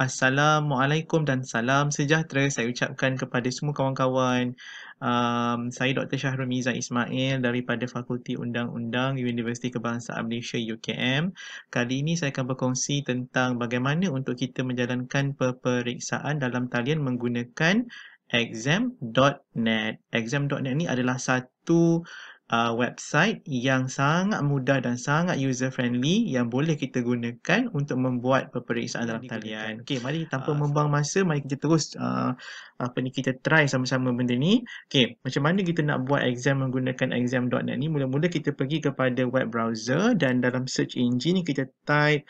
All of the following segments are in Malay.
Assalamualaikum dan salam sejahtera saya ucapkan kepada semua kawan-kawan. Um, saya Dr. Syahrul Miza Ismail daripada Fakulti Undang-Undang Universiti Kebangsaan Malaysia UKM. Kali ini saya akan berkongsi tentang bagaimana untuk kita menjalankan peperiksaan dalam talian menggunakan exam.net. Exam.net ni adalah satu uh, uh, website yang sangat mudah dan sangat user friendly yang boleh kita gunakan untuk membuat peperiksaan dalam talian. Okey, mari tanpa uh, ah, membuang masa mari kita terus uh, apa ni kita try sama-sama benda ni. Okey, macam mana kita nak buat exam menggunakan exam.net ni? Mula-mula kita pergi kepada web browser dan dalam search engine kita type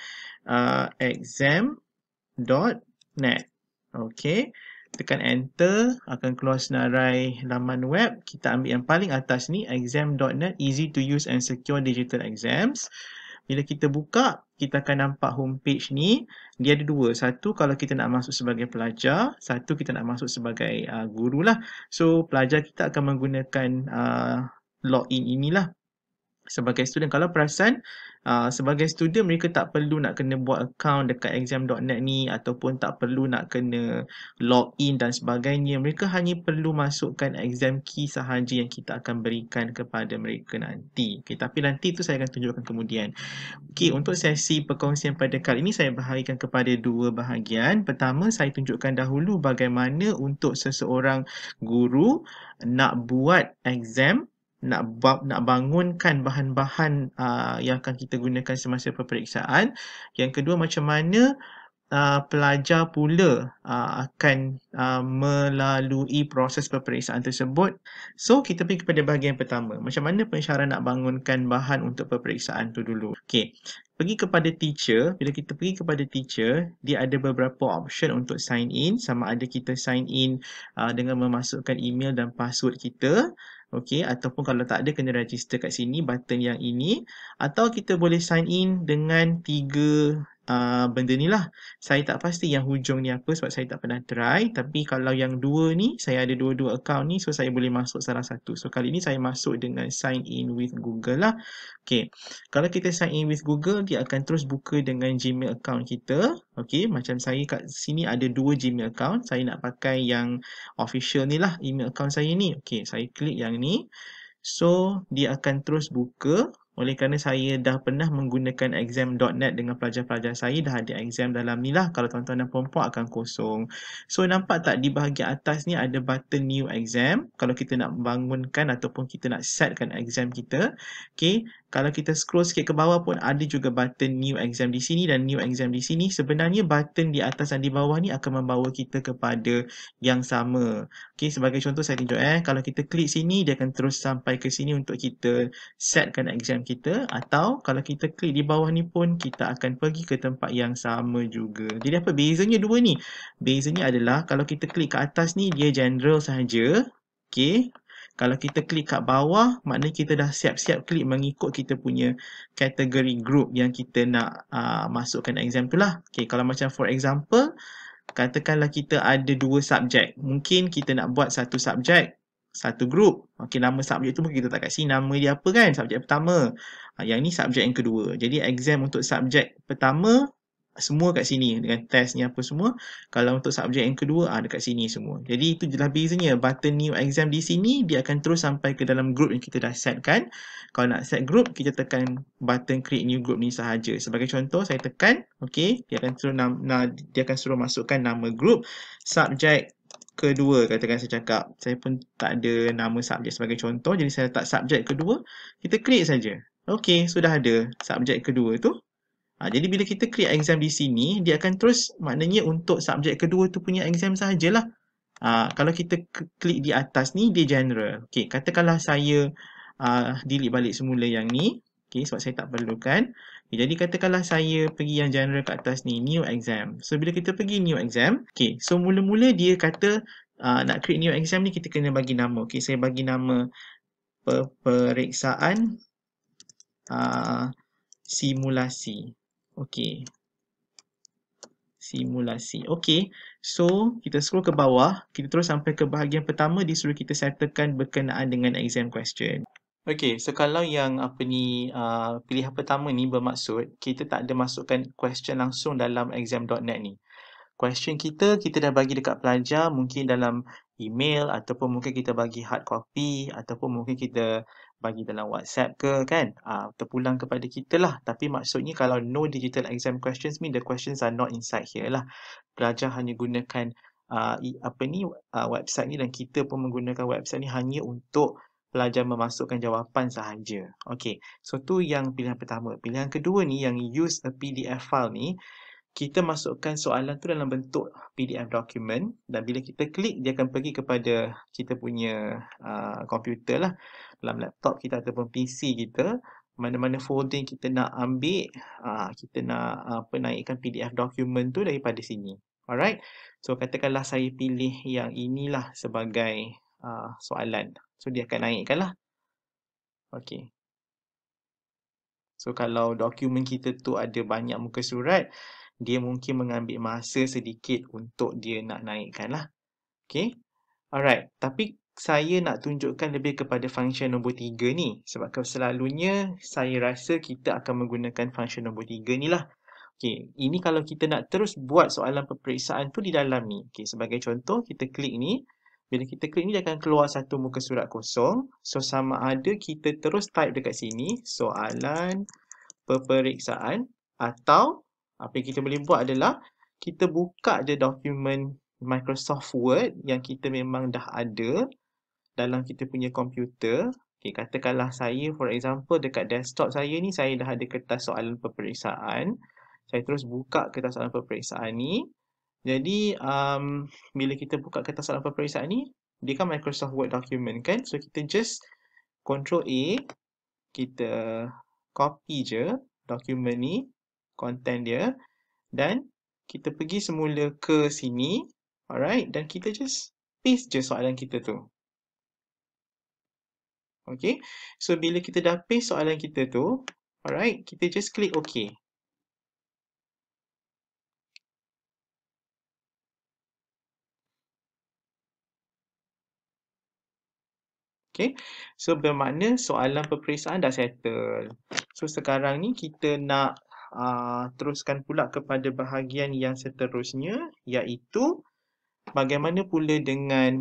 uh, exam.net. Okey tekan enter akan keluar senarai laman web kita ambil yang paling atas ni exam.net easy to use and secure digital exams bila kita buka kita akan nampak homepage ni dia ada dua satu kalau kita nak masuk sebagai pelajar satu kita nak masuk sebagai uh, guru lah so pelajar kita akan menggunakan uh, login inilah sebagai student kalau perasan uh, sebagai student mereka tak perlu nak kena buat account dekat exam.net ni ataupun tak perlu nak kena log in dan sebagainya mereka hanya perlu masukkan exam key sahaja yang kita akan berikan kepada mereka nanti okay, tapi nanti tu saya akan tunjukkan kemudian okay, untuk sesi perkongsian pada kali ini saya bahagikan kepada dua bahagian pertama saya tunjukkan dahulu bagaimana untuk seseorang guru nak buat exam nak nak bangunkan bahan-bahan uh, yang akan kita gunakan semasa peperiksaan. Yang kedua macam mana uh, pelajar pula uh, akan uh, melalui proses peperiksaan tersebut. So kita pergi kepada bahagian pertama. Macam mana pensyarah nak bangunkan bahan untuk peperiksaan tu dulu. Okey. Pergi kepada teacher, bila kita pergi kepada teacher, dia ada beberapa option untuk sign in, sama ada kita sign in uh, dengan memasukkan email dan password kita Okey ataupun kalau tak ada kena register kat sini button yang ini atau kita boleh sign in dengan tiga Ah, benda ni lah. Saya tak pasti yang hujung ni apa sebab saya tak pernah try. Tapi kalau yang dua ni, saya ada dua-dua account ni. So, saya boleh masuk salah satu. So, kali ni saya masuk dengan sign in with Google lah. Okay. Kalau kita sign in with Google, dia akan terus buka dengan Gmail account kita. Okay. Macam saya kat sini ada dua Gmail account. Saya nak pakai yang official ni lah. Email account saya ni. Okay. Saya klik yang ni. So, dia akan terus buka. Oleh kerana saya dah pernah menggunakan exam.net dengan pelajar-pelajar saya dah ada exam dalam ni lah kalau tuan-tuan dan perempuan akan kosong. So nampak tak di bahagian atas ni ada button new exam kalau kita nak bangunkan ataupun kita nak setkan exam kita. Okay, kalau kita scroll sikit ke bawah pun ada juga button new exam di sini dan new exam di sini. Sebenarnya button di atas dan di bawah ni akan membawa kita kepada yang sama. Okay, sebagai contoh saya tunjuk eh. Kalau kita klik sini dia akan terus sampai ke sini untuk kita setkan exam kita kita atau kalau kita klik di bawah ni pun kita akan pergi ke tempat yang sama juga. Jadi apa bezanya dua ni? Bezanya adalah kalau kita klik ke atas ni dia general sahaja. Okay. Kalau kita klik kat bawah, maknanya kita dah siap-siap klik mengikut kita punya kategori group yang kita nak uh, masukkan exam tu lah. Okay, kalau macam for example, katakanlah kita ada dua subjek. Mungkin kita nak buat satu subjek, satu group. Okey, nama subjek tu mungkin kita tak kasi nama dia apa kan, subjek pertama. Ah, yang ni subjek yang kedua. Jadi exam untuk subjek pertama, semua kat sini dengan test ni apa semua. Kalau untuk subjek yang kedua, ada ah, kat sini semua. Jadi itu je lah bezanya. Button new exam di sini, dia akan terus sampai ke dalam group yang kita dah set kan. Kalau nak set group, kita tekan button create new group ni sahaja. Sebagai contoh, saya tekan, okey, dia akan suruh nam, nah, dia akan suruh masukkan nama group, subjek kedua katakan saya cakap saya pun tak ada nama subjek sebagai contoh jadi saya letak subjek kedua kita create saja okey sudah ada subjek kedua tu ha, jadi bila kita create exam di sini dia akan terus maknanya untuk subjek kedua tu punya exam sajalah ha, kalau kita klik di atas ni dia general okey katakanlah saya uh, ha, delete balik semula yang ni okey sebab saya tak perlukan Okay, jadi katakanlah saya pergi yang general kat atas ni, new exam. So bila kita pergi new exam, okay, so mula-mula dia kata uh, nak create new exam ni kita kena bagi nama. Okay, saya bagi nama peperiksaan uh, ah, simulasi. Okay. Simulasi. Okay. So, kita scroll ke bawah. Kita terus sampai ke bahagian pertama. Dia suruh kita settlekan berkenaan dengan exam question. Okey, so kalau yang apa ni uh, pilihan pertama ni bermaksud kita tak ada masukkan question langsung dalam exam.net ni. Question kita kita dah bagi dekat pelajar mungkin dalam email ataupun mungkin kita bagi hard copy ataupun mungkin kita bagi dalam WhatsApp ke kan uh, terpulang kepada kita lah tapi maksudnya kalau no digital exam questions mean the questions are not inside here lah pelajar hanya gunakan uh, apa ni uh, website ni dan kita pun menggunakan website ni hanya untuk pelajar memasukkan jawapan sahaja. Okey, so tu yang pilihan pertama. Pilihan kedua ni yang use a PDF file ni, kita masukkan soalan tu dalam bentuk PDF document dan bila kita klik dia akan pergi kepada kita punya uh, komputer lah dalam laptop kita ataupun PC kita mana-mana folder kita nak ambil uh, kita nak apa uh, naikkan PDF document tu daripada sini. Alright. So katakanlah saya pilih yang inilah sebagai uh, soalan. So dia akan naikkan lah. Okay. So kalau dokumen kita tu ada banyak muka surat, dia mungkin mengambil masa sedikit untuk dia nak naikkan lah. Okay. Alright. Tapi saya nak tunjukkan lebih kepada fungsi nombor tiga ni. Sebab selalunya saya rasa kita akan menggunakan fungsi nombor tiga ni lah. Okay, ini kalau kita nak terus buat soalan peperiksaan tu di dalam ni. Okay, sebagai contoh, kita klik ni. Bila kita klik ni, dia akan keluar satu muka surat kosong. So, sama ada kita terus type dekat sini soalan peperiksaan atau apa yang kita boleh buat adalah kita buka je dokumen Microsoft Word yang kita memang dah ada dalam kita punya komputer. Okay, katakanlah saya, for example, dekat desktop saya ni, saya dah ada kertas soalan peperiksaan. Saya terus buka kertas soalan peperiksaan ni. Jadi, um, bila kita buka kertas soalan peperiksaan ni, dia kan Microsoft Word document kan? So, kita just control A, kita copy je dokumen ni, content dia, dan kita pergi semula ke sini, alright? Dan kita just paste je soalan kita tu. Okay, so bila kita dah paste soalan kita tu, alright, kita just click OK. Okay. So, bermakna soalan peperiksaan dah settle. So, sekarang ni kita nak uh, teruskan pula kepada bahagian yang seterusnya iaitu bagaimana pula dengan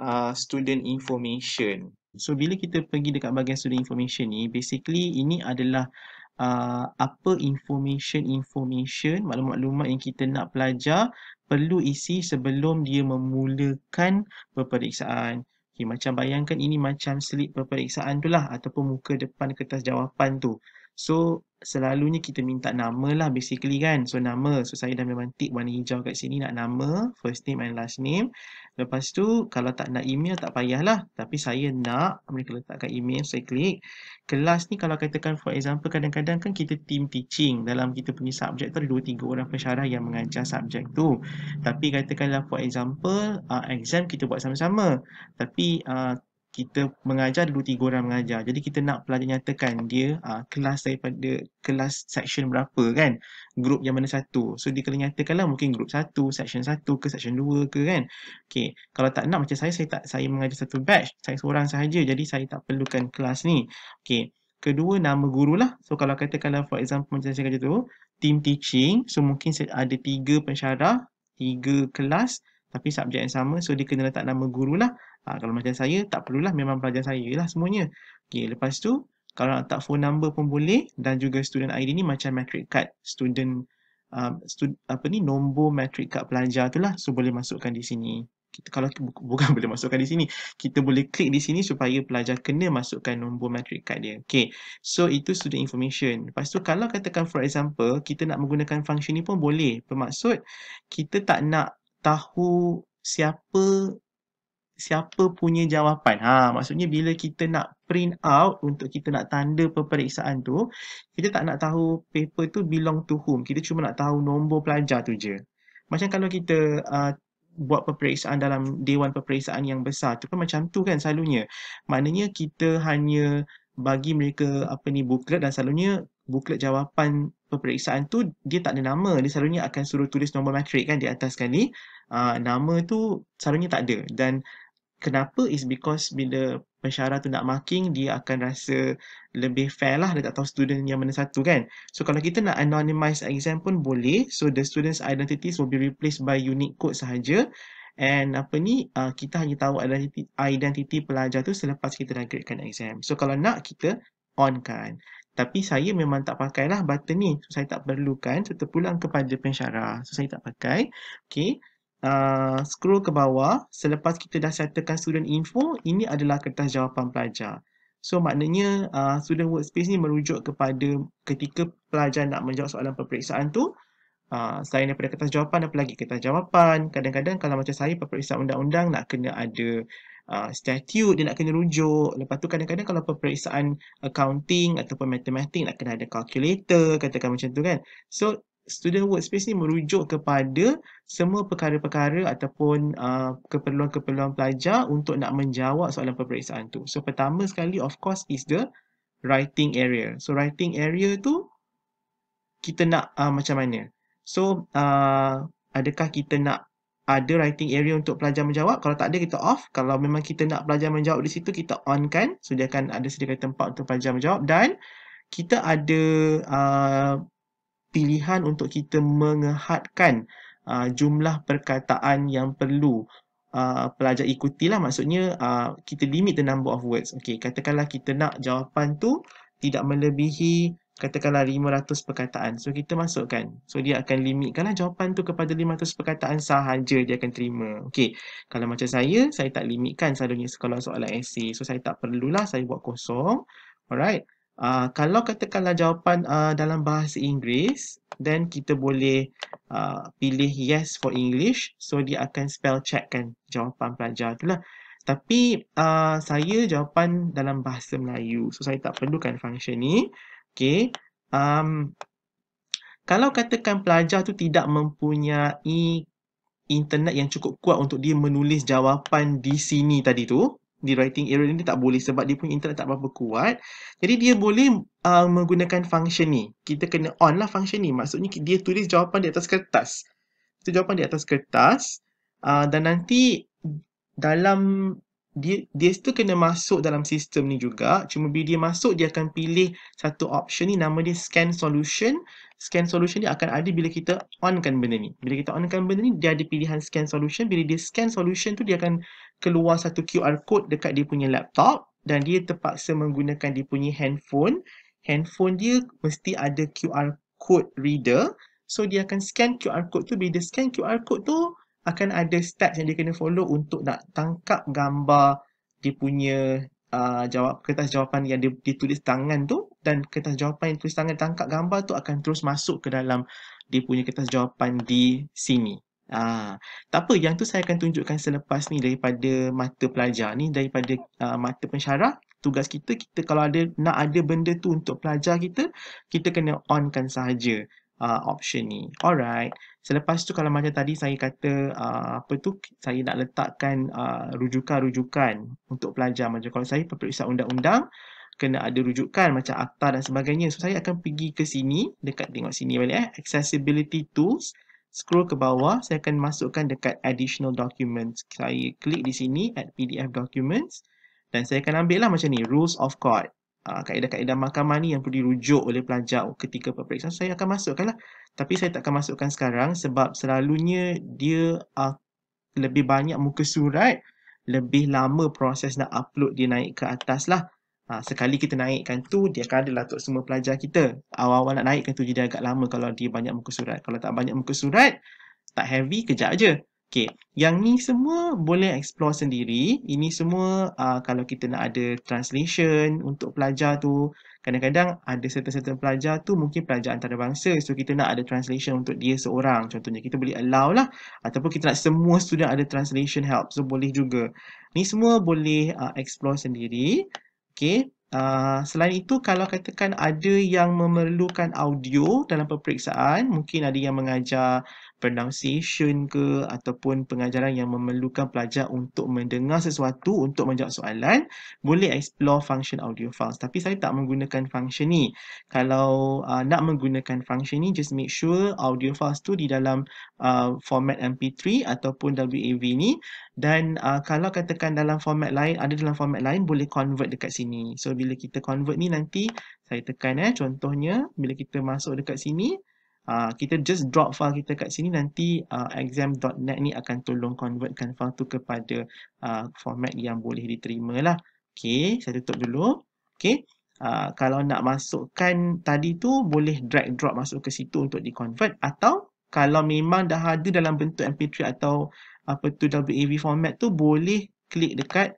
uh, student information. So, bila kita pergi dekat bahagian student information ni, basically ini adalah Uh, apa information-information maklumat-maklumat yang kita nak pelajar perlu isi sebelum dia memulakan peperiksaan Okay, macam bayangkan ini macam slip peperiksaan tu lah ataupun muka depan kertas jawapan tu. So selalunya kita minta nama lah basically kan. So nama. So saya dah memang tip warna hijau kat sini nak nama. First name and last name. Lepas tu kalau tak nak email tak payahlah. Tapi saya nak mereka letakkan email. Saya klik. Kelas ni kalau katakan for example kadang-kadang kan kita team teaching. Dalam kita punya subjek tu ada 2-3 orang pensyarah yang mengajar subjek tu. Tapi katakanlah for example uh, exam kita buat sama-sama. Tapi uh, kita mengajar dua tiga orang mengajar. Jadi kita nak pelajar nyatakan dia uh, kelas daripada kelas section berapa kan. Group yang mana satu. So dia kena nyatakanlah mungkin group satu, section satu ke section dua ke kan. Okay. Kalau tak nak macam saya, saya tak saya mengajar satu batch. Saya seorang sahaja. Jadi saya tak perlukan kelas ni. Okay. Kedua, nama guru lah. So kalau katakanlah for example macam saya kata tu, team teaching. So mungkin ada tiga pensyarah, tiga kelas tapi subjek yang sama. So dia kena letak nama guru lah. Ha, kalau macam saya, tak perlulah memang pelajar saya lah semuanya. Okay, lepas tu, kalau nak tak phone number pun boleh dan juga student ID ni macam matric card student, uh, stud, apa ni, nombor matric card pelajar tu lah. So, boleh masukkan di sini. Kita, kalau bukan boleh masukkan di sini, kita boleh klik di sini supaya pelajar kena masukkan nombor matric card dia. Okay, so itu student information. Lepas tu, kalau katakan for example, kita nak menggunakan function ni pun boleh. Bermaksud, kita tak nak tahu siapa siapa punya jawapan. Ha, maksudnya bila kita nak print out untuk kita nak tanda peperiksaan tu, kita tak nak tahu paper tu belong to whom. Kita cuma nak tahu nombor pelajar tu je. Macam kalau kita uh, buat peperiksaan dalam dewan peperiksaan yang besar, tu kan macam tu kan selalunya. Maknanya kita hanya bagi mereka apa ni buklet dan selalunya buklet jawapan peperiksaan tu dia tak ada nama. Dia selalunya akan suruh tulis nombor matrik kan di atas sekali. Uh, ah, nama tu selalunya tak ada dan Kenapa? Is because bila pensyarah tu nak marking, dia akan rasa lebih fair lah. Dia tak tahu student yang mana satu kan. So kalau kita nak anonymize exam pun boleh. So the student's identities will be replaced by unique code sahaja. And apa ni, uh, kita hanya tahu identity identiti pelajar tu selepas kita dah gradekan exam. So kalau nak, kita onkan. Tapi saya memang tak pakailah button ni. So, saya tak perlukan. So terpulang kepada pensyarah. So saya tak pakai. Okay uh, scroll ke bawah selepas kita dah settlekan student info ini adalah kertas jawapan pelajar so maknanya uh, student workspace ni merujuk kepada ketika pelajar nak menjawab soalan peperiksaan tu uh, selain daripada kertas jawapan apa lagi kertas jawapan kadang-kadang kalau macam saya peperiksaan undang-undang nak kena ada Uh, statute dia nak kena rujuk lepas tu kadang-kadang kalau peperiksaan accounting ataupun matematik nak kena ada calculator katakan macam tu kan so student workspace ni merujuk kepada semua perkara-perkara ataupun uh, keperluan-keperluan uh, pelajar untuk nak menjawab soalan peperiksaan tu. So pertama sekali of course is the writing area. So writing area tu kita nak uh, macam mana? So uh, adakah kita nak ada writing area untuk pelajar menjawab? Kalau tak ada kita off. Kalau memang kita nak pelajar menjawab di situ kita on kan. So dia akan ada sediakan tempat untuk pelajar menjawab dan kita ada uh, pilihan untuk kita mengehadkan uh, jumlah perkataan yang perlu uh, pelajar ikutilah maksudnya uh, kita limit the number of words okey katakanlah kita nak jawapan tu tidak melebihi katakanlah 500 perkataan so kita masukkan so dia akan limitkanlah jawapan tu kepada 500 perkataan sahaja dia akan terima okey kalau macam saya saya tak limitkan selalunya sekolah soalan essay so saya tak perlulah saya buat kosong alright Uh, kalau katakanlah jawapan uh, dalam bahasa Inggeris, then kita boleh uh, pilih yes for English. So, dia akan spell check kan jawapan pelajar tu lah. Tapi, uh, saya jawapan dalam bahasa Melayu. So, saya tak perlukan function ni. Okay. Um, kalau katakan pelajar tu tidak mempunyai internet yang cukup kuat untuk dia menulis jawapan di sini tadi tu, di writing error ni tak boleh sebab dia punya internet tak berapa kuat. Jadi dia boleh uh, menggunakan function ni. Kita kena on lah function ni. Maksudnya dia tulis jawapan di atas kertas. Itu jawapan di atas kertas. Uh, dan nanti dalam dia dia tu kena masuk dalam sistem ni juga. Cuma bila dia masuk dia akan pilih satu option ni nama dia scan solution. Scan solution ni akan ada bila kita onkan benda ni. Bila kita onkan benda ni dia ada pilihan scan solution. Bila dia scan solution tu dia akan keluar satu QR code dekat dia punya laptop dan dia terpaksa menggunakan dia punya handphone. Handphone dia mesti ada QR code reader. So dia akan scan QR code tu. Bila dia scan QR code tu, akan ada step yang dia kena follow untuk nak tangkap gambar dia punya uh, jawab kertas jawapan yang dia, dia tulis tangan tu dan kertas jawapan yang tulis tangan tangkap gambar tu akan terus masuk ke dalam dia punya kertas jawapan di sini. Ah, tak apa, yang tu saya akan tunjukkan selepas ni daripada mata pelajar ni, daripada uh, mata pensyarah. Tugas kita, kita kalau ada nak ada benda tu untuk pelajar kita, kita kena onkan sahaja uh, option ni. Alright, selepas tu kalau macam tadi saya kata, uh, apa tu, saya nak letakkan rujukan-rujukan uh, untuk pelajar. Macam kalau saya peperiksa undang-undang, kena ada rujukan macam akta dan sebagainya. So, saya akan pergi ke sini, dekat tengok sini balik eh, accessibility tools scroll ke bawah, saya akan masukkan dekat additional documents. Saya klik di sini, add PDF documents. Dan saya akan ambil lah macam ni, rules of court. Ah, kaedah-kaedah mahkamah ni yang perlu dirujuk oleh pelajar ketika peperiksaan, saya akan masukkan lah. Tapi saya tak akan masukkan sekarang sebab selalunya dia uh, lebih banyak muka surat, lebih lama proses nak upload dia naik ke atas lah. Ha, sekali kita naikkan tu, dia akan adalah untuk semua pelajar kita. Awal-awal nak naikkan tu, jadi agak lama kalau dia banyak muka surat. Kalau tak banyak muka surat, tak heavy, kejap aja. Okay. Yang ni semua boleh explore sendiri. Ini semua uh, kalau kita nak ada translation untuk pelajar tu. Kadang-kadang ada certain-certain pelajar tu mungkin pelajar antarabangsa. So kita nak ada translation untuk dia seorang. Contohnya kita boleh allow lah. Ataupun kita nak semua student ada translation help. So boleh juga. Ni semua boleh uh, explore sendiri. Okay. Uh, selain itu, kalau katakan ada yang memerlukan audio dalam peperiksaan, mungkin ada yang mengajar pronunciation ke ataupun pengajaran yang memerlukan pelajar untuk mendengar sesuatu untuk menjawab soalan boleh explore function audio files tapi saya tak menggunakan function ni kalau uh, nak menggunakan function ni just make sure audio files tu di dalam uh, format mp3 ataupun wav ni dan uh, kalau katakan dalam format lain ada dalam format lain boleh convert dekat sini so bila kita convert ni nanti saya tekan eh contohnya bila kita masuk dekat sini Ah, kita just drop file kita kat sini nanti uh, ah, exam.net ni akan tolong convertkan file tu kepada uh, format yang boleh diterima lah. Okay, saya tutup dulu. Okay, uh, kalau nak masukkan tadi tu boleh drag drop masuk ke situ untuk di convert atau kalau memang dah ada dalam bentuk MP3 atau apa tu WAV format tu boleh klik dekat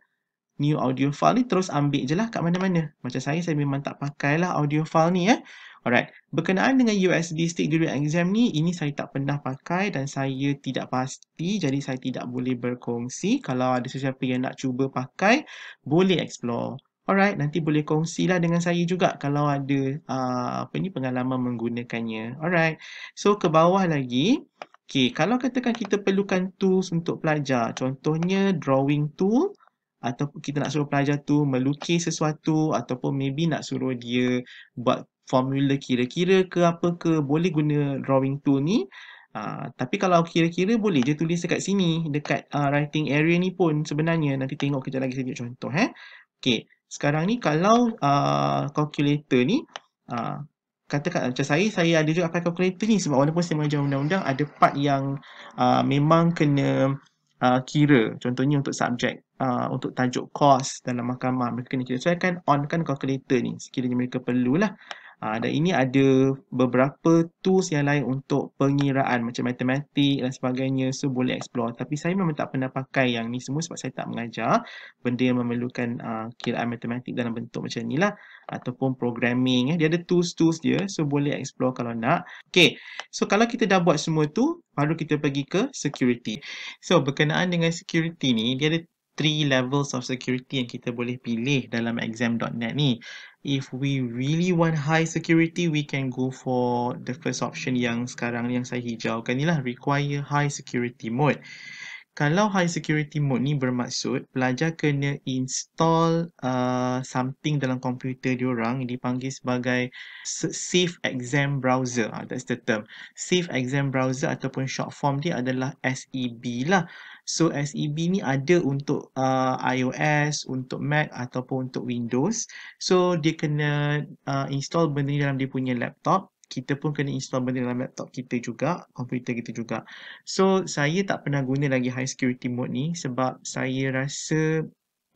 new audio file ni terus ambil je lah kat mana-mana. Macam saya, saya memang tak pakailah audio file ni eh. Alright, berkenaan dengan USB stick Graduate Exam ni, ini saya tak pernah pakai dan saya tidak pasti, jadi saya tidak boleh berkongsi. Kalau ada sesiapa yang nak cuba pakai, boleh explore. Alright, nanti boleh kongsilah dengan saya juga kalau ada uh, apa ni pengalaman menggunakannya. Alright, so ke bawah lagi. Okay, kalau katakan kita perlukan tools untuk pelajar, contohnya drawing tool atau kita nak suruh pelajar tu melukis sesuatu ataupun maybe nak suruh dia buat formula kira-kira ke apa ke boleh guna drawing tool ni Uh, tapi kalau kira-kira boleh je tulis dekat sini, dekat uh, writing area ni pun sebenarnya nanti tengok kerja lagi saya contoh eh. Okay, sekarang ni kalau uh, calculator ni, uh, katakan macam saya, saya ada juga pakai calculator ni sebab walaupun saya mengajar undang-undang ada part yang uh, memang kena uh, kira. Contohnya untuk subjek, uh, untuk tajuk kos dalam mahkamah, mereka kena kira. So, akan on kan calculator ni sekiranya mereka perlulah. Aa, ah, dan ini ada beberapa tools yang lain untuk pengiraan macam matematik dan sebagainya so boleh explore tapi saya memang tak pernah pakai yang ni semua sebab saya tak mengajar benda yang memerlukan uh, kiraan matematik dalam bentuk macam ni lah ataupun programming eh. dia ada tools-tools dia so boleh explore kalau nak ok so kalau kita dah buat semua tu baru kita pergi ke security so berkenaan dengan security ni dia ada three levels of security yang kita boleh pilih dalam exam.net ni. If we really want high security, we can go for the first option yang sekarang yang saya hijaukan ni lah, require high security mode kalau high security mode ni bermaksud pelajar kena install uh, something dalam komputer diorang dipanggil sebagai safe exam browser. Uh, that's the term. Safe exam browser ataupun short form dia adalah SEB lah. So SEB ni ada untuk uh, iOS, untuk Mac ataupun untuk Windows. So dia kena uh, install benda ni dalam dia punya laptop kita pun kena install benda dalam laptop kita juga, komputer kita juga. So, saya tak pernah guna lagi high security mode ni sebab saya rasa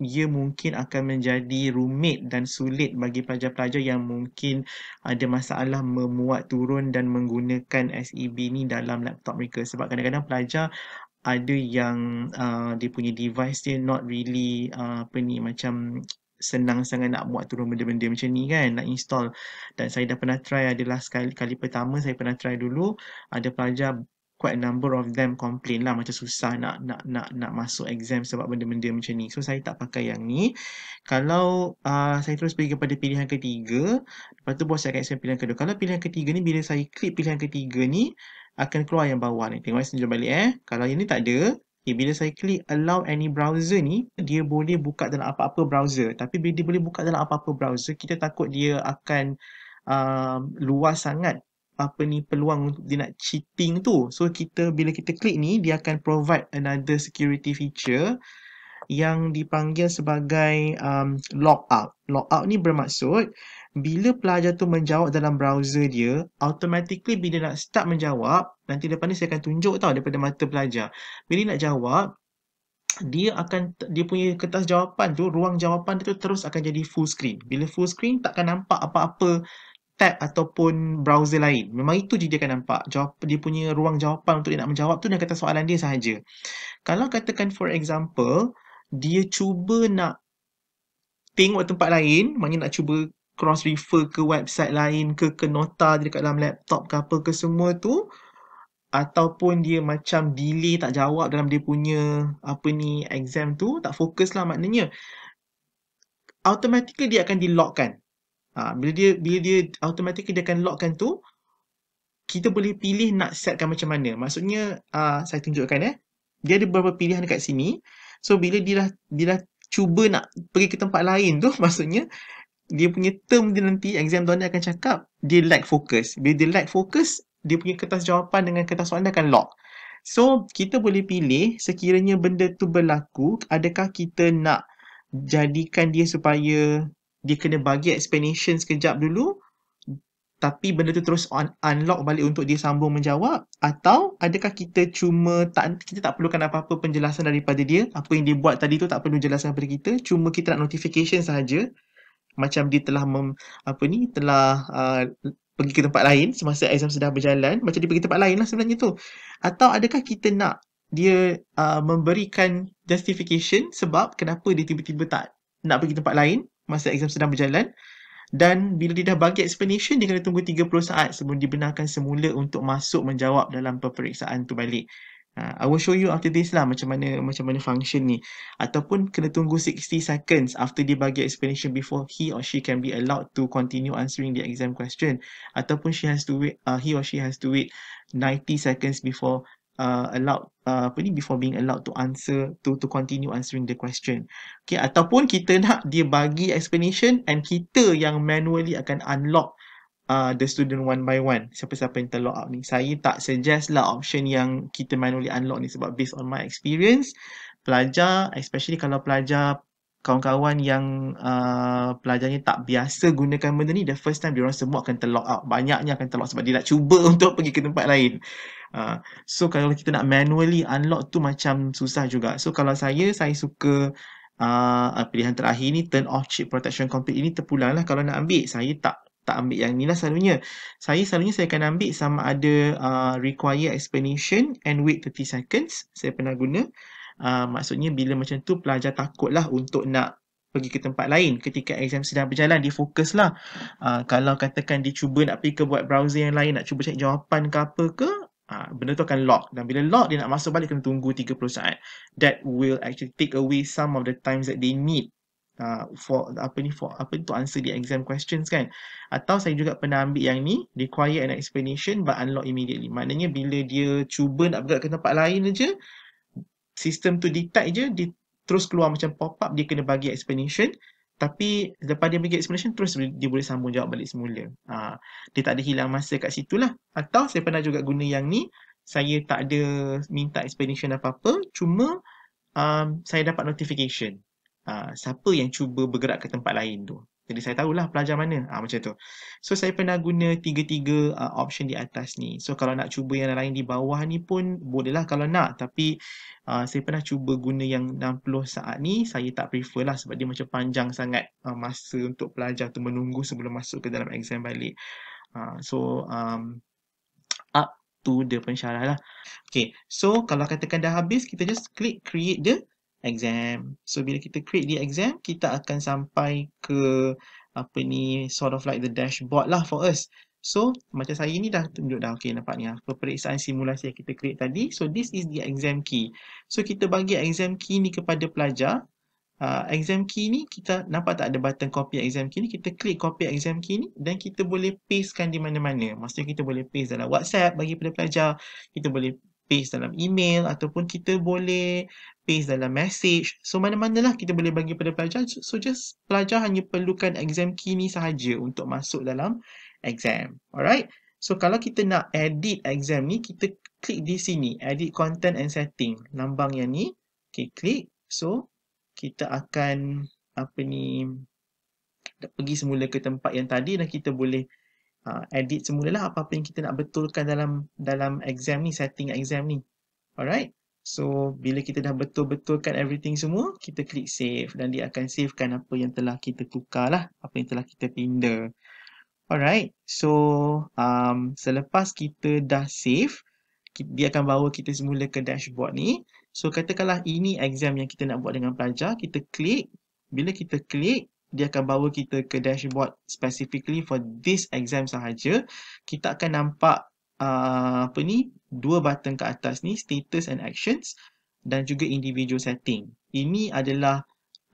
ia mungkin akan menjadi rumit dan sulit bagi pelajar-pelajar yang mungkin ada masalah memuat turun dan menggunakan SEB ni dalam laptop mereka sebab kadang-kadang pelajar ada yang uh, dia punya device dia not really uh, apa ni macam senang sangat nak buat turun benda-benda macam ni kan nak install dan saya dah pernah try adalah sekali kali pertama saya pernah try dulu ada pelajar quite a number of them complain lah macam susah nak nak nak nak masuk exam sebab benda-benda macam ni. So saya tak pakai yang ni. Kalau uh, saya terus pergi kepada pilihan ketiga, lepas tu bos saya akan pilihan kedua. Kalau pilihan ketiga ni bila saya klik pilihan ketiga ni akan keluar yang bawah ni. Tengok saya balik eh. Kalau yang ni tak ada, Okay, bila saya klik allow any browser ni, dia boleh buka dalam apa-apa browser. Tapi bila dia boleh buka dalam apa-apa browser, kita takut dia akan um, luas sangat apa ni peluang untuk dia nak cheating tu. So kita bila kita klik ni, dia akan provide another security feature yang dipanggil sebagai um, logout. Logout ni bermaksud bila pelajar tu menjawab dalam browser dia, automatically bila nak start menjawab, nanti depan ni saya akan tunjuk tau daripada mata pelajar. Bila nak jawab, dia akan dia punya kertas jawapan tu, ruang jawapan dia tu terus akan jadi full screen. Bila full screen takkan nampak apa-apa tab ataupun browser lain. Memang itu je dia akan nampak. Jawab, dia punya ruang jawapan untuk dia nak menjawab tu dan kata soalan dia sahaja. Kalau katakan for example, dia cuba nak tengok tempat lain, maknanya nak cuba cross refer ke website lain ke ke nota dia dekat dalam laptop ke apa ke semua tu ataupun dia macam delay tak jawab dalam dia punya apa ni exam tu tak fokus lah maknanya automatically dia akan di lock kan ha, bila dia bila dia automatically dia akan lock kan tu kita boleh pilih nak setkan macam mana maksudnya uh, saya tunjukkan eh dia ada beberapa pilihan dekat sini So bila dia dah, dia dah cuba nak pergi ke tempat lain tu maksudnya dia punya term dia nanti exam tuan dia akan cakap dia lack focus. Bila dia lack focus, dia punya kertas jawapan dengan kertas soalan dia akan lock. So, kita boleh pilih sekiranya benda tu berlaku, adakah kita nak jadikan dia supaya dia kena bagi explanation sekejap dulu tapi benda tu terus on, unlock balik untuk dia sambung menjawab atau adakah kita cuma tak kita tak perlukan apa-apa penjelasan daripada dia apa yang dia buat tadi tu tak perlu jelasan daripada kita cuma kita nak notification saja macam dia telah mem, apa ni telah uh, pergi ke tempat lain semasa exam sedang berjalan macam dia pergi tempat lain lah sebenarnya tu atau adakah kita nak dia uh, memberikan justification sebab kenapa dia tiba-tiba tak nak pergi tempat lain masa exam sedang berjalan dan bila dia dah bagi explanation dia kena tunggu 30 saat sebelum dibenarkan semula untuk masuk menjawab dalam peperiksaan tu balik uh, I will show you after this lah macam mana macam mana function ni ataupun kena tunggu 60 seconds after dia bagi explanation before he or she can be allowed to continue answering the exam question ataupun she has to wait uh, he or she has to wait 90 seconds before uh, allowed uh, apa ni before being allowed to answer to to continue answering the question. Okay ataupun kita nak dia bagi explanation and kita yang manually akan unlock uh, the student one by one. Siapa-siapa yang terlock out ni. Saya tak suggest lah option yang kita manually unlock ni sebab based on my experience pelajar especially kalau pelajar kawan-kawan yang uh, pelajarnya tak biasa gunakan benda ni, the first time diorang semua akan terlock out. Banyaknya akan terlock sebab dia nak cuba untuk pergi ke tempat lain. Uh, so kalau kita nak manually unlock tu macam susah juga. So kalau saya, saya suka uh, ah, pilihan terakhir ni turn off chip protection complete ini terpulang lah kalau nak ambil. Saya tak tak ambil yang ni lah selalunya. Saya selalunya saya akan ambil sama ada uh, require explanation and wait 30 seconds. Saya pernah guna. Ah, maksudnya bila macam tu pelajar takutlah untuk nak pergi ke tempat lain ketika exam sedang berjalan dia fokuslah uh, ah, kalau katakan dia cuba nak pergi ke buat browser yang lain nak cuba cari jawapan ke apa ke uh, benda tu akan lock dan bila lock dia nak masuk balik kena tunggu 30 saat that will actually take away some of the times that they need uh, for apa ni for apa ni, to answer the exam questions kan atau saya juga pernah ambil yang ni require an explanation but unlock immediately maknanya bila dia cuba nak bergerak ke tempat lain aja sistem tu detect je, dia terus keluar macam pop-up, dia kena bagi explanation. Tapi lepas dia bagi explanation, terus dia boleh sambung jawab balik semula. Ha, dia tak ada hilang masa kat situ lah. Atau saya pernah juga guna yang ni, saya tak ada minta explanation apa-apa, cuma um, saya dapat notification. Uh, siapa yang cuba bergerak ke tempat lain tu. Jadi saya tahulah pelajar mana ha, macam tu. So saya pernah guna tiga-tiga uh, option di atas ni. So kalau nak cuba yang lain di bawah ni pun bolehlah kalau nak. Tapi uh, saya pernah cuba guna yang 60 saat ni. Saya tak prefer lah sebab dia macam panjang sangat uh, masa untuk pelajar tu menunggu sebelum masuk ke dalam exam balik. Uh, so um, up to the pensyarah lah. Okay, so kalau katakan dah habis, kita just klik create the exam. So bila kita create the exam, kita akan sampai ke apa ni sort of like the dashboard lah for us. So macam saya ni dah tunjuk dah okay, nampak ni ah peperiksaan simulasi yang kita create tadi. So this is the exam key. So kita bagi exam key ni kepada pelajar. Uh, exam key ni kita nampak tak ada button copy exam key ni kita klik copy exam key ni dan kita boleh pastekan di mana-mana maksudnya kita boleh paste dalam WhatsApp bagi pada pelajar kita boleh paste dalam email ataupun kita boleh paste dalam message. So mana-manalah kita boleh bagi pada pelajar. So just pelajar hanya perlukan exam key ni sahaja untuk masuk dalam exam. Alright. So kalau kita nak edit exam ni, kita klik di sini. Edit content and setting. Lambang yang ni. Okay, klik. So kita akan apa ni pergi semula ke tempat yang tadi dan kita boleh ha, edit semula lah apa-apa yang kita nak betulkan dalam dalam exam ni, setting exam ni. Alright? So, bila kita dah betul-betulkan everything semua, kita klik save dan dia akan savekan apa yang telah kita tukar lah, apa yang telah kita pindah. Alright, so um, selepas kita dah save, dia akan bawa kita semula ke dashboard ni. So, katakanlah ini exam yang kita nak buat dengan pelajar, kita klik. Bila kita klik, dia akan bawa kita ke dashboard specifically for this exam sahaja. Kita akan nampak uh, apa ni dua button ke atas ni status and actions dan juga individual setting. Ini adalah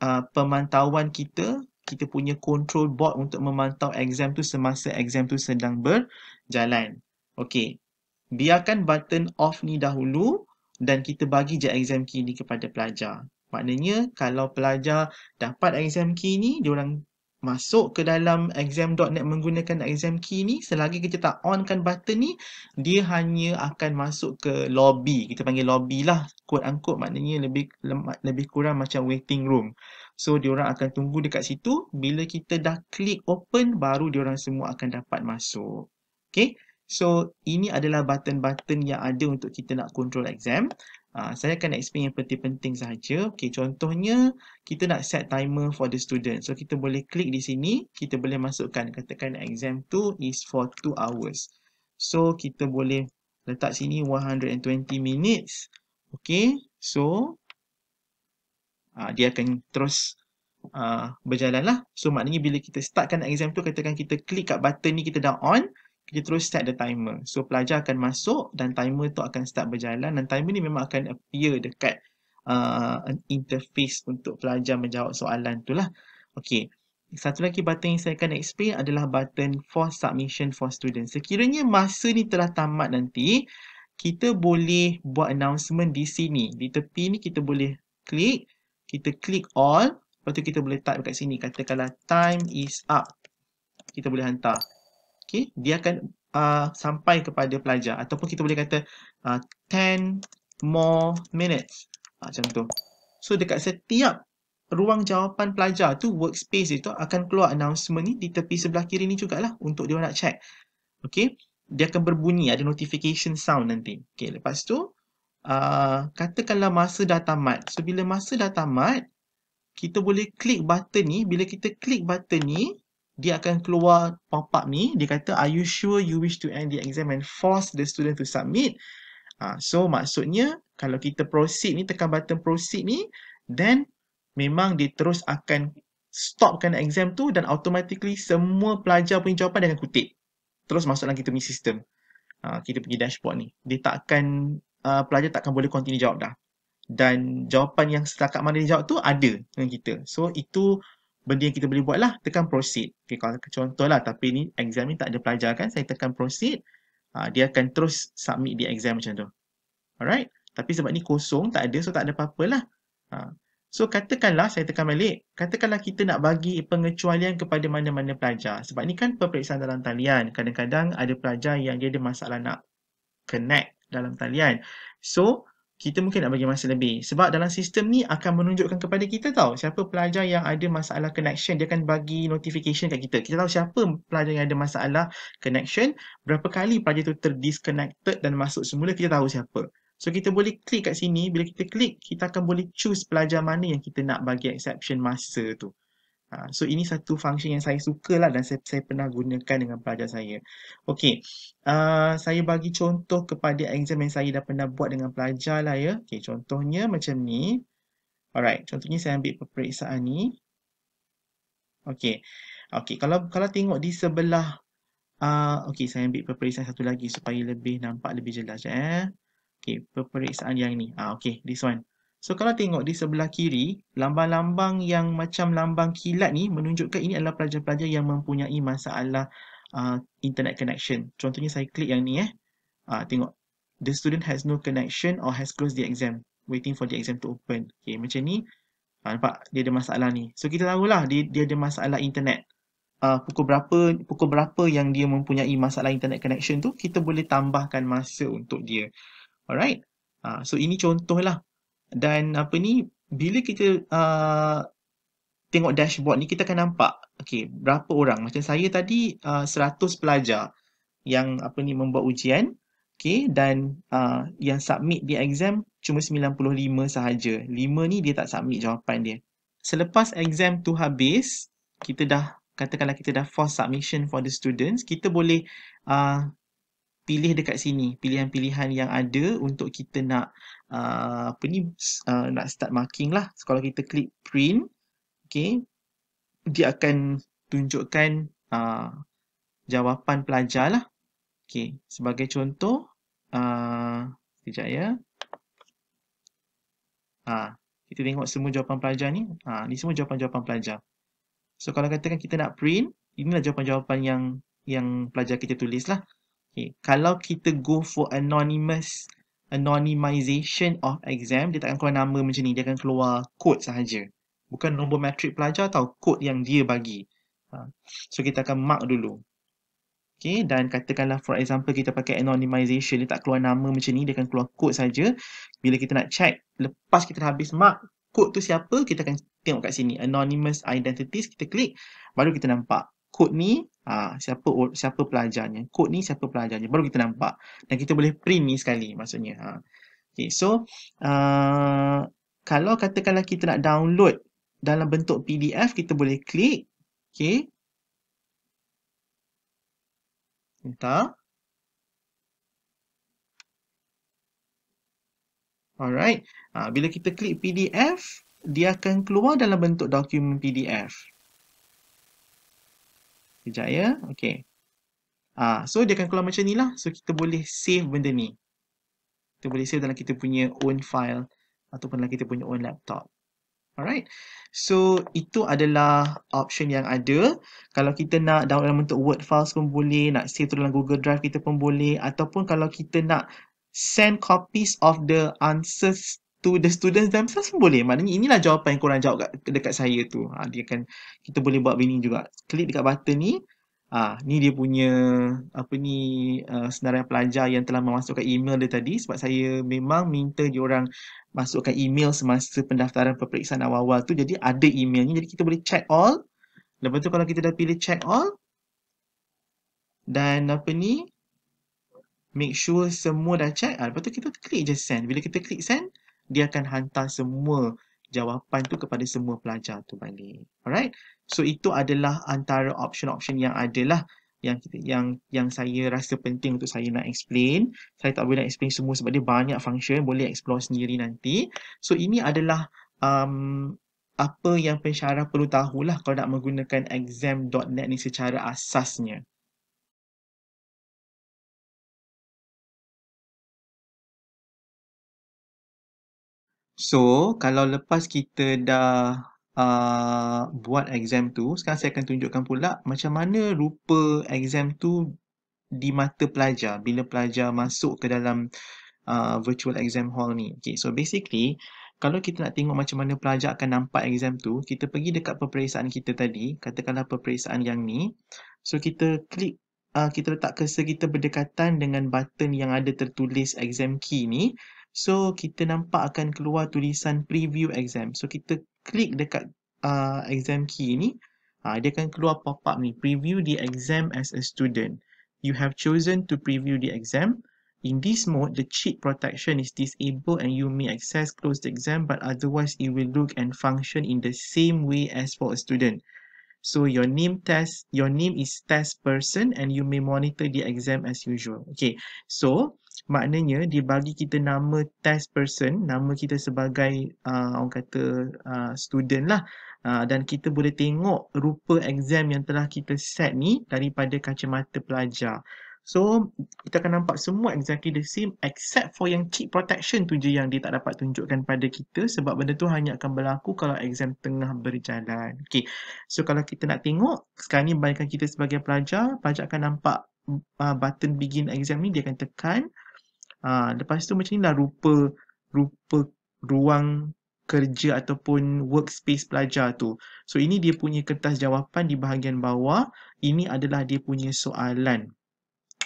uh, pemantauan kita, kita punya control board untuk memantau exam tu semasa exam tu sedang berjalan. Okey. Biarkan button off ni dahulu dan kita bagi je exam key ni kepada pelajar. Maknanya kalau pelajar dapat exam key ni, orang masuk ke dalam exam.net menggunakan exam key ni, selagi kita tak onkan button ni, dia hanya akan masuk ke lobby. Kita panggil lobby lah, quote angkut maknanya lebih lebih kurang macam waiting room. So, dia orang akan tunggu dekat situ. Bila kita dah klik open, baru dia orang semua akan dapat masuk. Okay? So, ini adalah button-button yang ada untuk kita nak control exam. Ha, saya akan explain yang penting-penting sahaja. Okay, contohnya, kita nak set timer for the student. So, kita boleh klik di sini. Kita boleh masukkan. Katakan exam 2 is for 2 hours. So, kita boleh letak sini 120 minutes. Okay, so uh, dia akan terus uh, ha, berjalan lah. So, maknanya bila kita startkan exam tu, katakan kita klik kat button ni kita dah on kita terus set the timer. So pelajar akan masuk dan timer tu akan start berjalan dan timer ni memang akan appear dekat uh, an interface untuk pelajar menjawab soalan tu lah. Okay. Satu lagi button yang saya akan explain adalah button for submission for students. Sekiranya masa ni telah tamat nanti, kita boleh buat announcement di sini. Di tepi ni kita boleh klik, kita klik all, lepas tu kita boleh type dekat sini. Katakanlah time is up. Kita boleh hantar okay, dia akan uh, sampai kepada pelajar ataupun kita boleh kata 10 uh, more minutes ah, macam tu. So dekat setiap ruang jawapan pelajar tu workspace itu akan keluar announcement ni di tepi sebelah kiri ni jugalah untuk dia nak check. Okay. Dia akan berbunyi ada notification sound nanti. Okay. Lepas tu uh, katakanlah masa dah tamat. So bila masa dah tamat kita boleh klik button ni. Bila kita klik button ni dia akan keluar pop-up ni dia kata are you sure you wish to end the exam and force the student to submit uh, so maksudnya kalau kita proceed ni tekan button proceed ni then memang dia terus akan stopkan exam tu dan automatically semua pelajar punya jawapan dia akan kutip terus masuk dalam kita punya sistem uh, kita pergi dashboard ni dia takkan uh, ah, pelajar takkan boleh continue jawab dah dan jawapan yang setakat mana dia jawab tu ada dengan kita so itu benda yang kita boleh buat lah, tekan proceed. Okay, kalau contoh lah, tapi ni exam ni tak ada pelajar kan, saya tekan proceed, ha, dia akan terus submit di exam macam tu. Alright? Tapi sebab ni kosong, tak ada, so tak ada apa-apa lah. Ha. Ah, so, katakanlah, saya tekan balik, katakanlah kita nak bagi pengecualian kepada mana-mana pelajar. Sebab ni kan peperiksaan dalam talian. Kadang-kadang ada pelajar yang dia ada masalah nak connect dalam talian. So, kita mungkin nak bagi masa lebih sebab dalam sistem ni akan menunjukkan kepada kita tahu siapa pelajar yang ada masalah connection dia akan bagi notification kat kita kita tahu siapa pelajar yang ada masalah connection berapa kali pelajar tu terdisconnected dan masuk semula kita tahu siapa so kita boleh klik kat sini bila kita klik kita akan boleh choose pelajar mana yang kita nak bagi exception masa tu Ha, so ini satu fungsi yang saya suka lah dan saya, saya pernah gunakan dengan pelajar saya. Okey, uh, saya bagi contoh kepada exam yang saya dah pernah buat dengan pelajar lah ya. Okey, contohnya macam ni. Alright, contohnya saya ambil peperiksaan ni. Okey, okey. Kalau kalau tengok di sebelah, uh, okey saya ambil peperiksaan satu lagi supaya lebih nampak lebih jelas. Eh. Okey, peperiksaan yang ni. Ah, okey, this one. So kalau tengok di sebelah kiri, lambang-lambang yang macam lambang kilat ni menunjukkan ini adalah pelajar-pelajar yang mempunyai masalah uh, internet connection. Contohnya saya klik yang ni eh. Uh, tengok, the student has no connection or has closed the exam, waiting for the exam to open. Okay, macam ni, uh, nampak dia ada masalah ni. So kita tahulah dia, dia ada masalah internet. Uh, pukul berapa pukul berapa yang dia mempunyai masalah internet connection tu, kita boleh tambahkan masa untuk dia. Alright, uh, so ini contohlah dan apa ni bila kita uh, tengok dashboard ni kita akan nampak okey berapa orang macam saya tadi uh, 100 pelajar yang apa ni membuat ujian okay, dan uh, yang submit di exam cuma 95 sahaja 5 ni dia tak submit jawapan dia selepas exam tu habis kita dah katakanlah kita dah force submission for the students kita boleh uh, pilih dekat sini pilihan-pilihan yang ada untuk kita nak uh, apa ni uh, nak start marking lah so, kalau kita klik print okay dia akan tunjukkan uh, jawapan pelajar lah okay sebagai contoh uh, sekejap ya uh, kita tengok semua jawapan pelajar ni uh, ni semua jawapan-jawapan pelajar so kalau katakan kita nak print inilah jawapan-jawapan yang yang pelajar kita tulis lah Okay. Kalau kita go for anonymous anonymization of exam, dia takkan keluar nama macam ni. Dia akan keluar kod sahaja. Bukan nombor matrik pelajar tau, kod yang dia bagi. Ha, so, kita akan mark dulu. Okay, dan katakanlah for example kita pakai anonymization, dia tak keluar nama macam ni, dia akan keluar kod saja. Bila kita nak check, lepas kita habis mark, kod tu siapa, kita akan tengok kat sini. Anonymous identities, kita klik, baru kita nampak kod ni ha, siapa siapa pelajarnya, kod ni siapa pelajarnya, baru kita nampak. Dan kita boleh print ni sekali maksudnya. Ha. Okay, so uh, kalau katakanlah kita nak download dalam bentuk PDF, kita boleh klik. Okay. Entah. Alright, ha, bila kita klik PDF, dia akan keluar dalam bentuk dokumen PDF. Sekejap ya. Okay. Uh, ah, so dia akan keluar macam ni lah. So kita boleh save benda ni. Kita boleh save dalam kita punya own file ataupun dalam kita punya own laptop. Alright. So itu adalah option yang ada. Kalau kita nak download dalam bentuk Word files pun boleh. Nak save tu dalam Google Drive kita pun boleh. Ataupun kalau kita nak send copies of the answers to the students themselves pun boleh. Maknanya inilah jawapan yang korang jawab kat, dekat saya tu. Ha, dia akan, kita boleh buat begini juga. Klik dekat button ni. Ha, ni dia punya, apa ni, uh, senarai pelajar yang telah memasukkan email dia tadi. Sebab saya memang minta diorang masukkan email semasa pendaftaran peperiksaan awal-awal tu. Jadi ada emailnya. Jadi kita boleh check all. Lepas tu kalau kita dah pilih check all. Dan apa ni, make sure semua dah check. Ha, lepas tu kita klik je send. Bila kita klik send, dia akan hantar semua jawapan tu kepada semua pelajar tu balik. Alright? So itu adalah antara option-option yang adalah yang yang yang saya rasa penting untuk saya nak explain. Saya tak boleh nak explain semua sebab dia banyak function, boleh explore sendiri nanti. So ini adalah um, apa yang pensyarah perlu tahulah kalau nak menggunakan exam.net ni secara asasnya. So, kalau lepas kita dah uh, buat exam tu, sekarang saya akan tunjukkan pula macam mana rupa exam tu di mata pelajar bila pelajar masuk ke dalam uh, virtual exam hall ni. Okay, so basically, kalau kita nak tengok macam mana pelajar akan nampak exam tu, kita pergi dekat peperiksaan kita tadi, katakanlah peperiksaan yang ni. So, kita klik, uh, kita letak cursor kita berdekatan dengan button yang ada tertulis exam key ni. So kita nampak akan keluar tulisan preview exam. So kita klik dekat uh, exam key ni, uh, dia akan keluar pop-up ni. Preview the exam as a student. You have chosen to preview the exam. In this mode, the cheat protection is disabled and you may access closed exam but otherwise it will look and function in the same way as for a student. So your name test, your name is test person and you may monitor the exam as usual. Okay, so maknanya dia bagi kita nama test person nama kita sebagai uh, orang kata uh, student lah uh, dan kita boleh tengok rupa exam yang telah kita set ni daripada kacamata pelajar so kita akan nampak semua exactly the same except for yang cheat protection tu je yang dia tak dapat tunjukkan pada kita sebab benda tu hanya akan berlaku kalau exam tengah berjalan okay. so kalau kita nak tengok sekarang ni bayangkan kita sebagai pelajar pelajar akan nampak Uh, button begin exam ni dia akan tekan Ha, lepas tu macam inilah rupa rupa ruang kerja ataupun workspace pelajar tu. So ini dia punya kertas jawapan di bahagian bawah. Ini adalah dia punya soalan.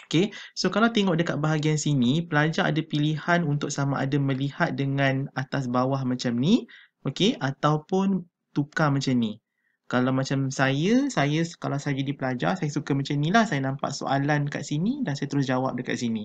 Okay, so kalau tengok dekat bahagian sini, pelajar ada pilihan untuk sama ada melihat dengan atas bawah macam ni. Okay, ataupun tukar macam ni. Kalau macam saya, saya kalau saya jadi pelajar, saya suka macam ni lah. Saya nampak soalan kat sini dan saya terus jawab dekat sini.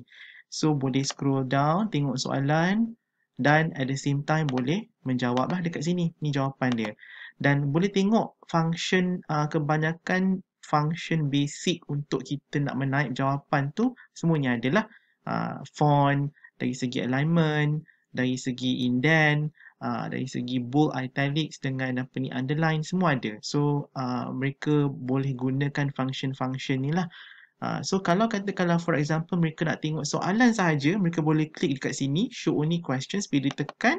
So boleh scroll down tengok soalan dan at the same time boleh menjawablah dekat sini. Ni jawapan dia. Dan boleh tengok function uh, kebanyakan function basic untuk kita nak menaik jawapan tu semuanya adalah uh, font dari segi alignment, dari segi indent, uh, dari segi bold italics dengan apa ni underline semua ada. So uh, mereka boleh gunakan function-function ni lah. Ha, so kalau kata kalau for example mereka nak tengok soalan sahaja, mereka boleh klik dekat sini show only questions bila tekan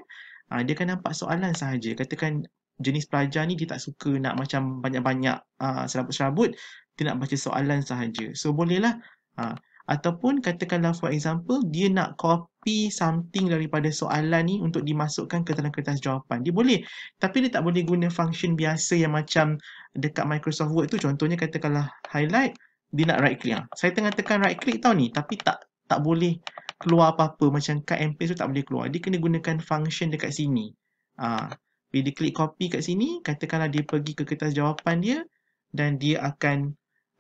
uh, ha, dia akan nampak soalan sahaja. Katakan jenis pelajar ni dia tak suka nak macam banyak-banyak ha, serabut-serabut, dia nak baca soalan sahaja. So bolehlah uh, ataupun katakanlah for example dia nak copy something daripada soalan ni untuk dimasukkan ke dalam kertas jawapan. Dia boleh. Tapi dia tak boleh guna function biasa yang macam dekat Microsoft Word tu contohnya katakanlah highlight dia nak right click ah. Saya tengah tekan right click tau ni tapi tak tak boleh keluar apa-apa macam cut and tu tak boleh keluar. Dia kena gunakan function dekat sini. Ah, bila dia klik copy kat sini, katakanlah dia pergi ke kertas jawapan dia dan dia akan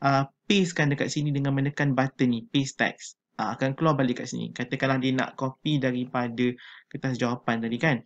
ah, pastekan dekat sini dengan menekan button ni, paste text. Ah, akan keluar balik kat sini. Katakanlah dia nak copy daripada kertas jawapan tadi kan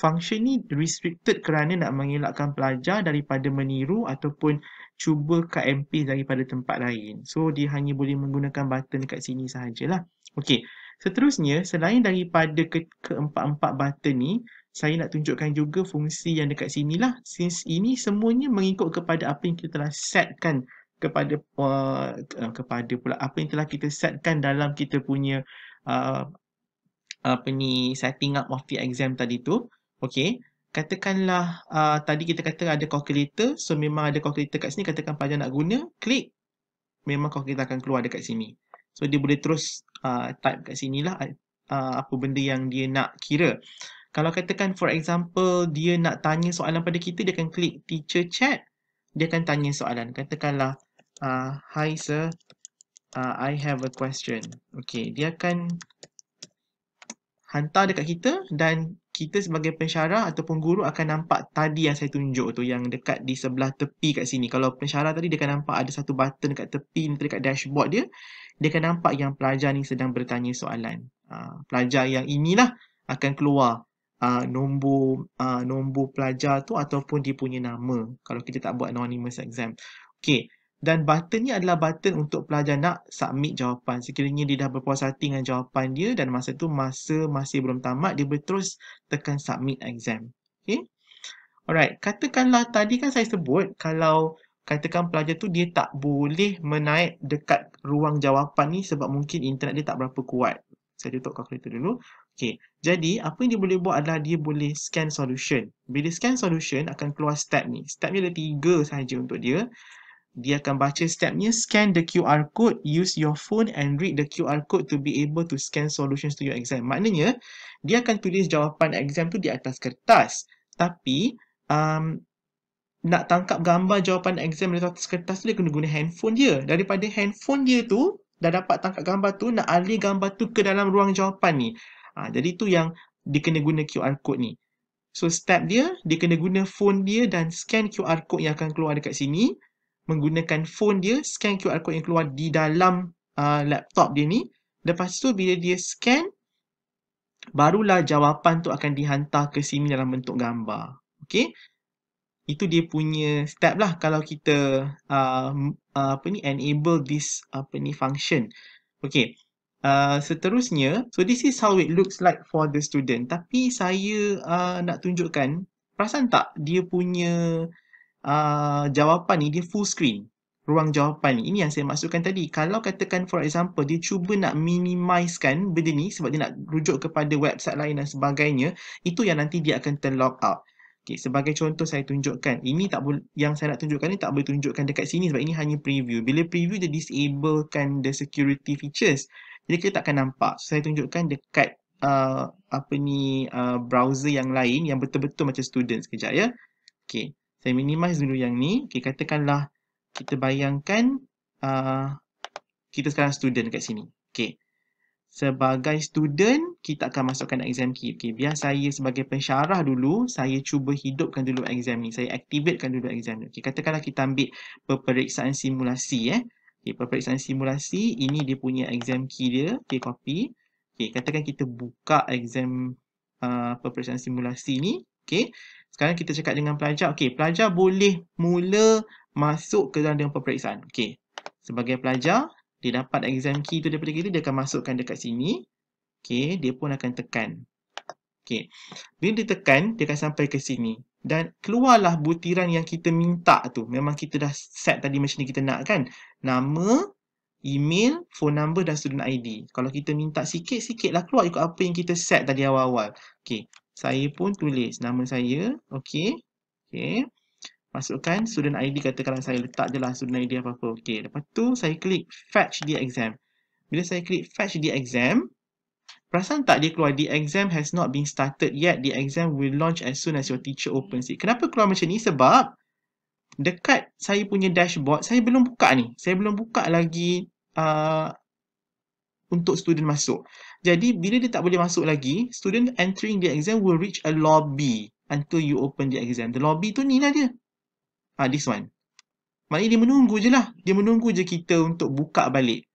function ni restricted kerana nak mengelakkan pelajar daripada meniru ataupun cuba KMP daripada tempat lain. So dia hanya boleh menggunakan button kat sini sahajalah. Okey. Seterusnya, selain daripada keempat-empat button ni, saya nak tunjukkan juga fungsi yang dekat sini lah. Since ini semuanya mengikut kepada apa yang kita telah setkan kepada uh, kepada pula apa yang telah kita setkan dalam kita punya uh, apa ni setting up of the exam tadi tu. Okay, katakanlah uh, tadi kita kata ada calculator, so memang ada calculator kat sini, katakan pada nak guna, klik, memang calculator akan keluar dekat sini. So dia boleh terus uh, type kat sini lah uh, apa benda yang dia nak kira. Kalau katakan for example dia nak tanya soalan pada kita, dia akan klik teacher chat, dia akan tanya soalan. Katakanlah, uh, hi sir, uh, I have a question. Okay, dia akan hantar dekat kita dan kita sebagai pensyarah ataupun guru akan nampak tadi yang saya tunjuk tu yang dekat di sebelah tepi kat sini. Kalau pensyarah tadi dia akan nampak ada satu button dekat tepi nanti dekat dashboard dia. Dia akan nampak yang pelajar ni sedang bertanya soalan. Uh, pelajar yang inilah akan keluar uh, nombor uh, nombor pelajar tu ataupun dia punya nama kalau kita tak buat anonymous exam. Okay. Dan button ni adalah button untuk pelajar nak submit jawapan. Sekiranya dia dah berpuas hati dengan jawapan dia dan masa tu masa masih belum tamat, dia boleh terus tekan submit exam. Okay? Alright, katakanlah tadi kan saya sebut kalau katakan pelajar tu dia tak boleh menaik dekat ruang jawapan ni sebab mungkin internet dia tak berapa kuat. Saya tutup kalkulator dulu. Okay. Jadi, apa yang dia boleh buat adalah dia boleh scan solution. Bila scan solution, akan keluar step ni. Step ni ada tiga sahaja untuk dia dia akan baca stepnya, scan the QR code, use your phone and read the QR code to be able to scan solutions to your exam. Maknanya, dia akan tulis jawapan exam tu di atas kertas. Tapi, um, nak tangkap gambar jawapan exam di atas kertas tu, dia kena guna handphone dia. Daripada handphone dia tu, dah dapat tangkap gambar tu, nak alih gambar tu ke dalam ruang jawapan ni. Ha, jadi, tu yang dia kena guna QR code ni. So, step dia, dia kena guna phone dia dan scan QR code yang akan keluar dekat sini menggunakan phone dia scan QR code yang keluar di dalam uh, laptop dia ni lepas tu bila dia scan barulah jawapan tu akan dihantar ke sini dalam bentuk gambar Okay, itu dia punya step lah kalau kita uh, uh, apa ni enable this apa ni function okay. Uh, seterusnya, so this is how it looks like for the student. Tapi saya uh, nak tunjukkan, perasan tak dia punya uh, jawapan ni dia full screen ruang jawapan ni. Ini yang saya maksudkan tadi. Kalau katakan for example dia cuba nak minimiskan benda ni sebab dia nak rujuk kepada website lain dan sebagainya, itu yang nanti dia akan turn log out. Okay, sebagai contoh saya tunjukkan, ini tak boleh, yang saya nak tunjukkan ni tak boleh tunjukkan dekat sini sebab ini hanya preview. Bila preview dia disablekan the security features, jadi kita takkan nampak. So, saya tunjukkan dekat uh, apa ni uh, browser yang lain yang betul-betul macam student sekejap ya. Okay, saya minimize dulu yang ni. Okay, katakanlah kita bayangkan uh, kita sekarang student kat sini. Okay. Sebagai student, kita akan masukkan exam key. Okay, biar saya sebagai pensyarah dulu, saya cuba hidupkan dulu exam ni. Saya activatekan dulu exam ni. Okay, katakanlah kita ambil peperiksaan simulasi. Eh. Okay, peperiksaan simulasi, ini dia punya exam key dia. Okay, copy. Okay, katakan kita buka exam uh, peperiksaan simulasi ni. Okay. Sekarang kita cakap dengan pelajar, okey, pelajar boleh mula masuk ke dalam dengan peperiksaan. Okey, sebagai pelajar, dia dapat exam key tu daripada kita, dia akan masukkan dekat sini. Okey, dia pun akan tekan. Okey, bila dia tekan, dia akan sampai ke sini. Dan keluarlah butiran yang kita minta tu. Memang kita dah set tadi macam ni kita nak kan. Nama, email, phone number dan student ID. Kalau kita minta sikit-sikit lah keluar ikut apa yang kita set tadi awal-awal. Okey, saya pun tulis nama saya. Okey. Okey. Masukkan student ID katakanlah saya letak je lah student ID apa-apa. Okey. Lepas tu saya klik fetch the exam. Bila saya klik fetch the exam, perasan tak dia keluar the exam has not been started yet. The exam will launch as soon as your teacher opens it. Kenapa keluar macam ni? Sebab dekat saya punya dashboard, saya belum buka ni. Saya belum buka lagi uh, untuk student masuk. Jadi bila dia tak boleh masuk lagi, student entering the exam will reach a lobby until you open the exam. The lobby tu ni lah dia. Ah, this one. Maknanya dia menunggu je lah. Dia menunggu je kita untuk buka balik.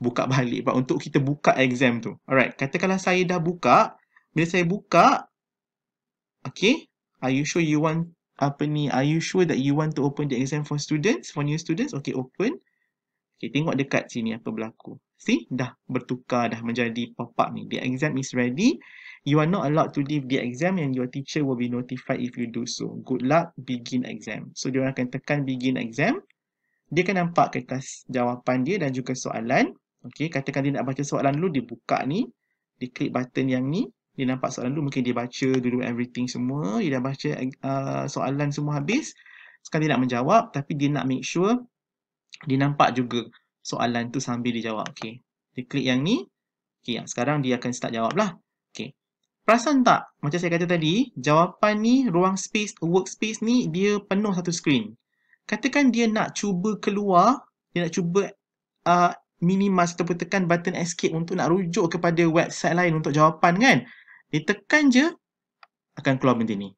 Buka balik pak untuk kita buka exam tu. Alright, katakanlah saya dah buka. Bila saya buka, okay, are you sure you want apa ni? Are you sure that you want to open the exam for students, for new students? Okay, open. Okay, tengok dekat sini apa berlaku. See, dah bertukar, dah menjadi pop-up ni. The exam is ready. You are not allowed to leave the exam and your teacher will be notified if you do so. Good luck, begin exam. So, dia akan tekan begin exam. Dia akan nampak kertas jawapan dia dan juga soalan. Okay, katakan dia nak baca soalan dulu, dia buka ni. Dia klik button yang ni. Dia nampak soalan dulu, mungkin dia baca dulu everything semua. Dia dah baca uh, soalan semua habis. Sekarang dia nak menjawab tapi dia nak make sure dia nampak juga soalan tu sambil dijawab. Okey. Dia klik yang ni. Okey, yang sekarang dia akan start lah. Okey. Perasan tak? Macam saya kata tadi, jawapan ni ruang space workspace ni dia penuh satu screen. Katakan dia nak cuba keluar, dia nak cuba a uh, minimize ataupun tekan button escape untuk nak rujuk kepada website lain untuk jawapan kan. Dia tekan je akan keluar benda ni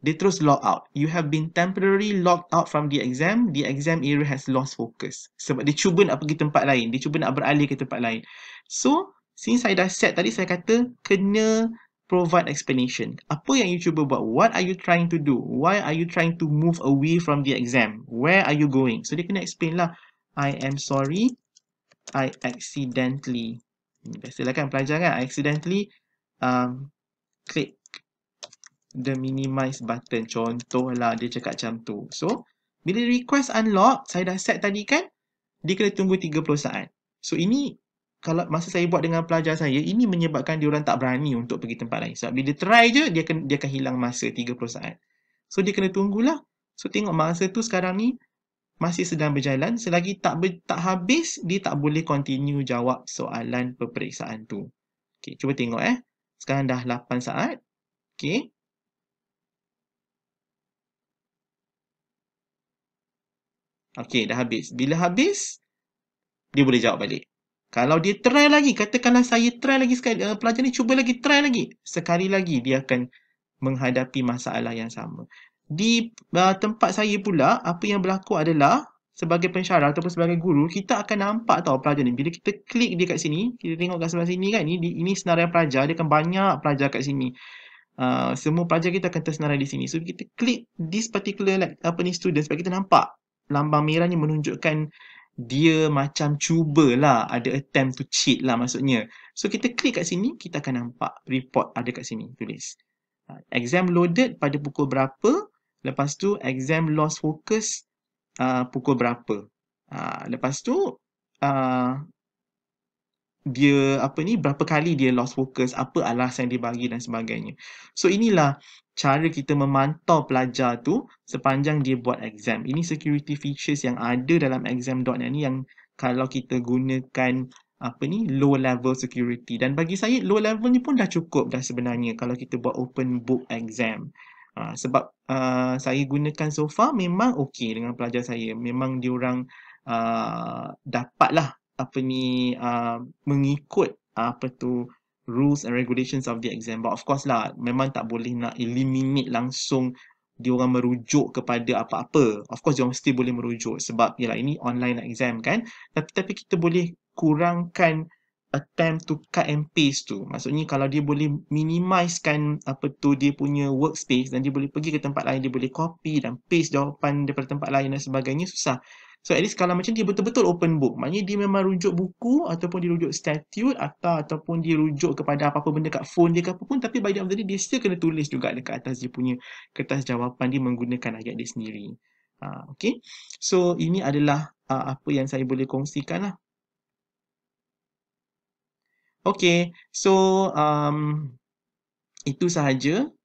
dia terus log out. You have been temporarily logged out from the exam. The exam area has lost focus. Sebab dia cuba nak pergi tempat lain. Dia cuba nak beralih ke tempat lain. So, since saya dah set tadi, saya kata kena provide explanation. Apa yang you cuba buat? What are you trying to do? Why are you trying to move away from the exam? Where are you going? So, dia kena explain lah. I am sorry. I accidentally. Hmm, biasalah kan pelajar kan? I accidentally um, click the minimize button. Contohlah dia cakap macam tu. So, bila request unlock, saya dah set tadi kan, dia kena tunggu 30 saat. So, ini kalau masa saya buat dengan pelajar saya, ini menyebabkan dia orang tak berani untuk pergi tempat lain. Sebab so, bila try je, dia akan, dia akan hilang masa 30 saat. So, dia kena tunggulah. So, tengok masa tu sekarang ni masih sedang berjalan. Selagi tak ber, tak habis, dia tak boleh continue jawab soalan peperiksaan tu. Okay, cuba tengok eh. Sekarang dah 8 saat. Okay. Okey, dah habis. Bila habis, dia boleh jawab balik. Kalau dia try lagi, katakanlah saya try lagi sekali, uh, pelajar ni cuba lagi, try lagi. Sekali lagi, dia akan menghadapi masalah yang sama. Di uh, tempat saya pula, apa yang berlaku adalah sebagai pensyarah ataupun sebagai guru, kita akan nampak tau pelajar ni. Bila kita klik dia kat sini, kita tengok kat sebelah sini kan, ini, ini senarai pelajar, dia akan banyak pelajar kat sini. Uh, semua pelajar kita akan tersenarai di sini. So kita klik this particular like, apa ni student sebab kita nampak lambang merah ni menunjukkan dia macam cubalah ada attempt to cheat lah maksudnya. So kita klik kat sini, kita akan nampak report ada kat sini tulis. Ha, exam loaded pada pukul berapa? Lepas tu exam lost focus uh, pukul berapa? Uh, lepas tu uh, dia apa ni berapa kali dia lost focus apa alasan dia bagi dan sebagainya so inilah cara kita memantau pelajar tu sepanjang dia buat exam ini security features yang ada dalam exam dot ni yang kalau kita gunakan apa ni low level security dan bagi saya low level ni pun dah cukup dah sebenarnya kalau kita buat open book exam uh, sebab uh, saya gunakan so far memang okey dengan pelajar saya memang dia orang uh, dapatlah apa ni uh, mengikut uh, apa tu rules and regulations of the exam but of course lah memang tak boleh nak eliminate langsung diorang merujuk kepada apa-apa of course diorang mesti boleh merujuk sebab yelah ini online nak exam kan tapi, tapi kita boleh kurangkan attempt to cut and paste tu maksudnya kalau dia boleh minimizekan apa tu dia punya workspace dan dia boleh pergi ke tempat lain dia boleh copy dan paste jawapan daripada tempat lain dan sebagainya susah So at least kalau macam dia betul-betul open book, maknanya dia memang rujuk buku ataupun dia rujuk statute atau ataupun dia rujuk kepada apa-apa benda kat phone dia ke apa pun tapi by the end dia still kena tulis juga dekat atas dia punya kertas jawapan dia menggunakan ayat dia sendiri. Ha, okay. So ini adalah uh, apa yang saya boleh kongsikan lah. Okay. So um, itu sahaja